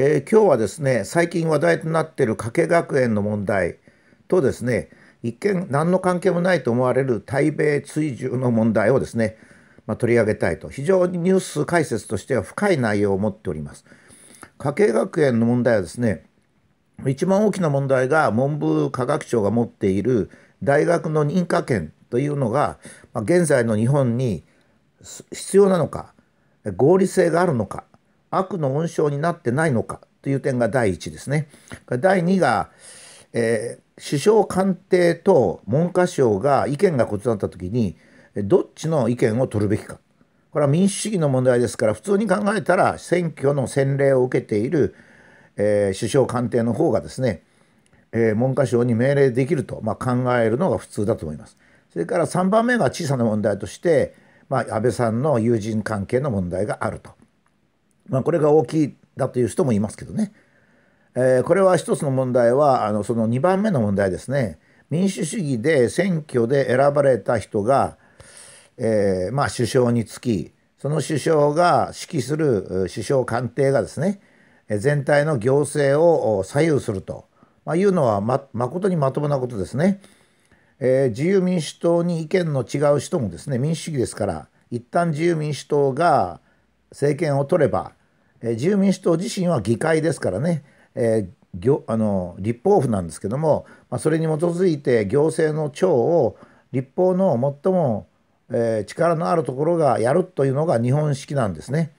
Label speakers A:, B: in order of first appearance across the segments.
A: えー、今日はですね最近話題となっている加計学園の問題とですね一見何の関係もないと思われる対米追従の問題をですね、まあ、取り上げたいと非常にニュース解説としては深い内容を持っております。加計学園の問題はですね一番大きな問題が文部科学省が持っている大学の認可権というのが、まあ、現在の日本に必要なのか合理性があるのか悪の温床になってないのかという点が第1ですね。第2が、えー、首相官邸と文科省が意見が異なった時にどっちの意見を取るべきかこれは民主主義の問題ですから普通に考えたら選挙の洗礼を受けている、えー、首相官邸の方がですね、えー、文科省に命令できると、まあ、考えるのが普通だと思います。それから3番目が小さな問題として、まあ、安倍さんの友人関係の問題があると。まあ、これが大きいだという人もいますけどね、えー、これは一つの問題はあのその2番目の問題ですね民主主義で選挙で選ばれた人が、えー、まあ、首相につきその首相が指揮する首相官邸がですね全体の行政を左右すると、まあ、いうのはまことにまともなことですね。えー、自由民主党に意見の違う人もですね民主主義ですから一旦自由民主党が政権を取ればえ自由民主党自身は議会ですからね、えー、あの立法府なんですけども、まあ、それに基づいて行政の長を立法の最も、えー、力のあるところがやるというのが日本式なんですね。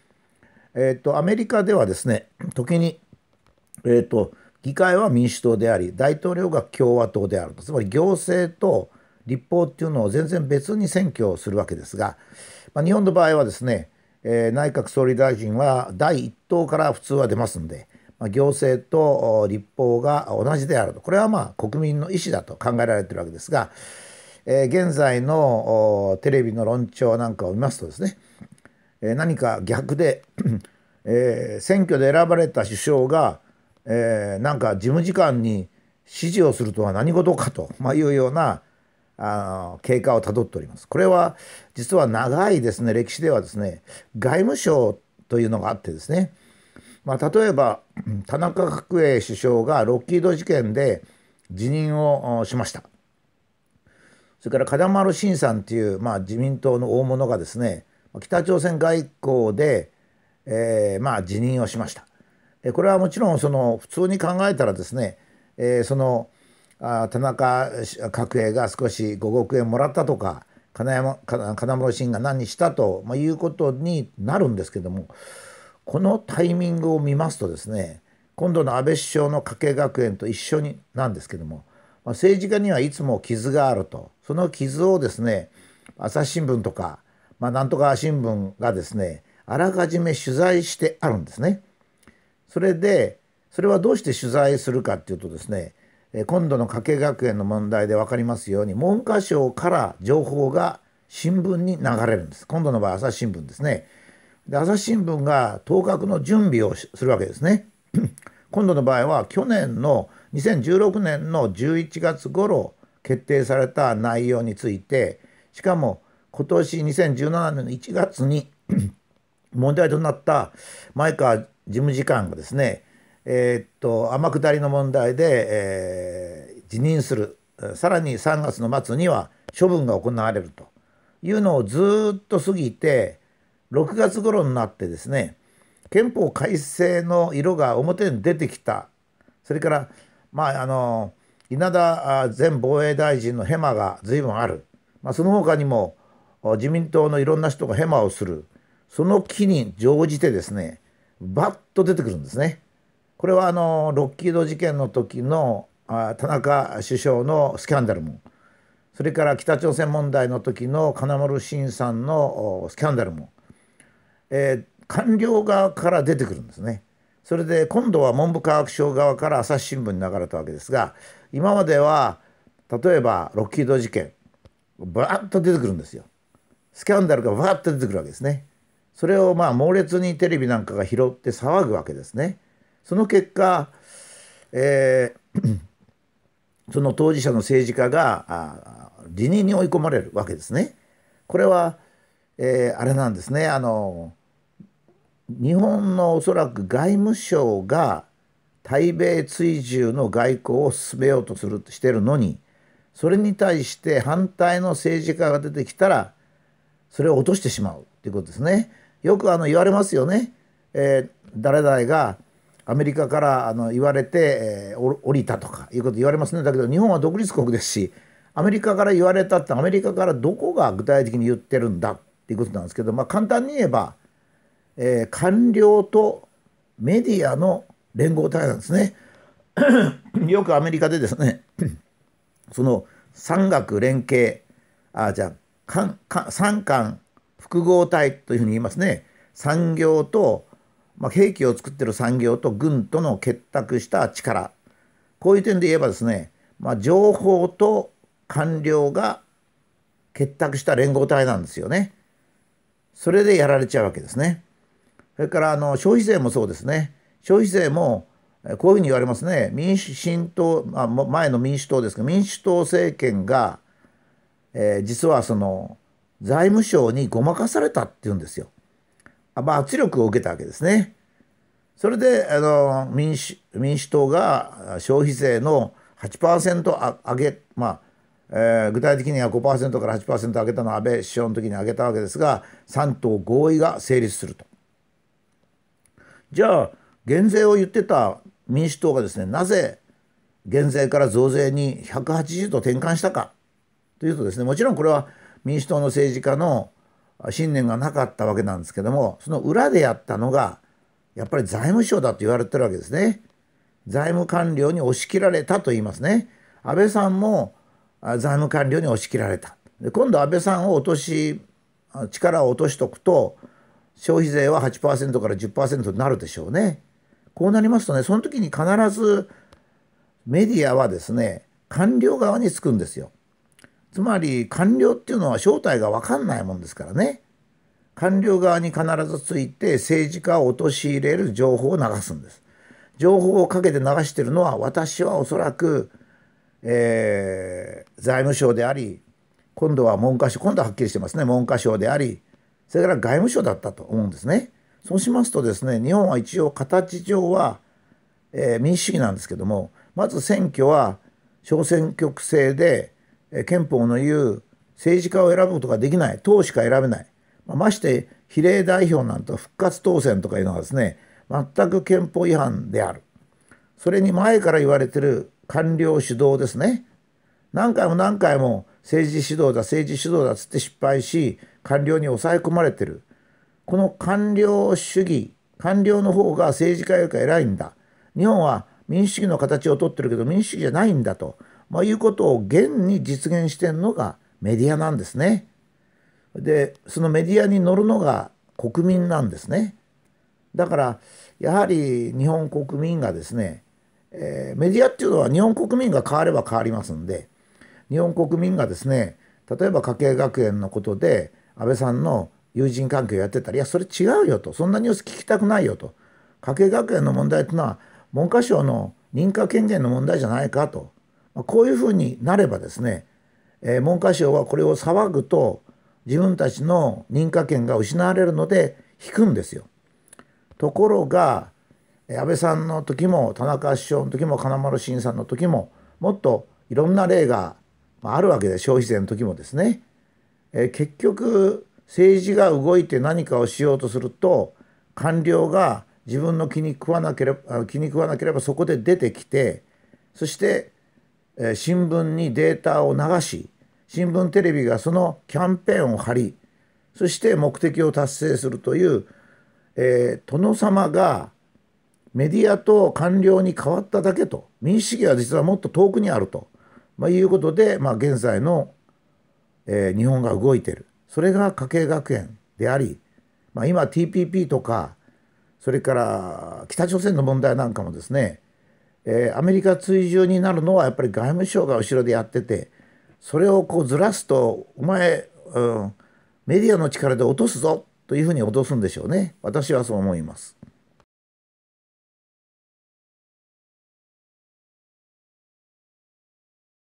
A: えっ、ー、とアメリカではですね時に、えっと議会は民主党であり大統領が共和党であるつまり行政と立法っていうのを全然別に選挙をするわけですが、まあ、日本の場合はですねえー、内閣総理大臣は第1党から普通は出ますんで、まあ、行政と立法が同じであるとこれはまあ国民の意思だと考えられてるわけですが、えー、現在のテレビの論調なんかを見ますとですね、えー、何か逆で、えー、選挙で選ばれた首相が、えー、なんか事務次官に指示をするとは何事かと、まあ、いうようなあの経過をたどっております。これは実は長いですね歴史ではですね外務省というのがあってですね、まあ、例えば田中角栄首相がロッキード事件で辞任をしました。それから金丸信さんという、まあ、自民党の大物がですね北朝鮮外交で、えー、まあ、辞任をしました。これはもちろんその普通に考えたらですね、えー、そのあ田中角栄が少し5億円もらったとか金山金室信が何したと、まあ、いうことになるんですけどもこのタイミングを見ますとですね今度の安倍首相の加計学園と一緒になんですけども、まあ、政治家にはいつも傷があるとその傷をですね朝日新聞とか、まあ、なんとか新聞がですねあらかじめ取材してあるんですね。それでそれはどうして取材するかっていうとですね今度の加計学園の問題で分かりますように文科省から情報が新聞に流れるんです今度の場合朝日新聞ですねで朝日新聞が当確の準備をするわけですね 今度の場合は去年の2016年の11月頃決定された内容についてしかも今年2017年の1月に 問題となった前川事務次官がですねえー、っと天下りの問題で、えー、辞任するさらに3月の末には処分が行われるというのをずっと過ぎて6月頃になってですね憲法改正の色が表に出てきたそれからまああの稲田前防衛大臣のヘマが随分ある、まあ、その他にも自民党のいろんな人がヘマをするその機に乗じてですねバッと出てくるんですね。これはあのロッキード事件の時のあ田中首相のスキャンダルもそれから北朝鮮問題の時の金丸信さんのスキャンダルも、えー、官僚側から出てくるんですね。それで今度は文部科学省側から朝日新聞に流れたわけですが今までは例えばロッキード事件バーッと出てくるんですよ。スキャンダルがバーッと出てくるわけですね。それをまあ猛烈にテレビなんかが拾って騒ぐわけですね。その結果、えー、その当事者の政治家が辞任に追い込まれるわけですね。これは、えー、あれなんですねあの日本のおそらく外務省が対米追従の外交を進めようとするしてるのにそれに対して反対の政治家が出てきたらそれを落としてしまうということですね。よくあの言われますよね。えー、誰々がアメリカからあの言われて、えー、降りたとかいうこと言われますねだけど日本は独立国ですしアメリカから言われたってアメリカからどこが具体的に言ってるんだっていうことなんですけど、まあ、簡単に言えば、えー、官僚とメディアの連合体なんですね。よくアメリカでですね その産学連携あじゃあ産官複合体というふうに言いますね産業とまあ、兵器を作ってる産業と軍との結託した力こういう点で言えばですね、まあ、情報と官僚が結託した連合体なんですよね。それでやられちゃうわけですね。それからあの消費税もそうですね。消費税もこういうふうに言われますね。民主新党、あ前の民主党ですけど、民主党政権が、えー、実はその財務省にごまかされたっていうんですよ。圧力を受けたわけですね。それであの民主民主党が消費税の8%上げ、まあえー、具体的には5%から8%上げたのは安倍首相の時に上げたわけですが3党合意が成立すると。じゃあ減税を言ってた民主党がですねなぜ減税から増税に180度転換したかというとですねもちろんこれは民主党の政治家の信念がなかったわけなんですけどもその裏でやったのがやっぱり財務省だと言われてるわけですね。財務官僚に押し切られたと言いますね。安倍さんも財務官僚に押し切られた。で今度安倍さんを落とし力を落としとくと消費税は8%から10%になるでしょうね。こうなりますとねその時に必ずメディアはですね官僚側につくんですよ。つまり官僚っていうのは正体が分かんないもんですからね官僚側に必ずついて政治家を陥れる情報を流すんです。情報をかけて流してるのは私はおそらく、えー、財務省であり今度は文科省今度ははっきりしてますね文科省でありそれから外務省だったと思うんですね。そうしますとですね日本は一応形上は、えー、民主主義なんですけどもまず選挙は小選挙区制で憲法の言う政治家を選ぶことができない党しか選べない、まあ、まして比例代表なんと復活当選とかいうのはですね全く憲法違反であるそれに前から言われてる官僚主導ですね何回も何回も政治指導だ政治指導だっつって失敗し官僚に抑え込まれてるこの官僚主義官僚の方が政治家よりか偉いんだ日本は民主主義の形をとってるけど民主主義じゃないんだとまあ、いうことを現に実現してるのがメディアなんですね。でそのメディアに乗るのが国民なんですね。だからやはり日本国民がですね、えー、メディアっていうのは日本国民が変われば変わりますんで日本国民がですね例えば家計学園のことで安倍さんの友人関係をやってたらいやそれ違うよとそんなニュース聞きたくないよと家計学園の問題っていうのは文科省の認可権限の問題じゃないかとこういうふうになればですね、え文科省はこれを騒ぐと自分たちの認可権が失われるので引くんですよ。ところが安倍さんの時も田中首相の時も金丸信さんの時ももっといろんな例があるわけで消費税の時もですね、え結局政治が動いて何かをしようとすると官僚が自分の気に食わなければ気に食わなければそこで出てきてそしてえ新聞にデータを流し新聞テレビがそのキャンペーンを張りそして目的を達成するという、えー、殿様がメディアと官僚に変わっただけと民主主義は実はもっと遠くにあると、まあ、いうことで、まあ、現在の、えー、日本が動いてるそれが家計学園であり、まあ、今 TPP とかそれから北朝鮮の問題なんかもですねえー、アメリカ追従になるのはやっぱり外務省が後ろでやっててそれをこうずらすとお前、うん、メディアの力で落とすぞというふうに落とすんでしょうね私はそう思います。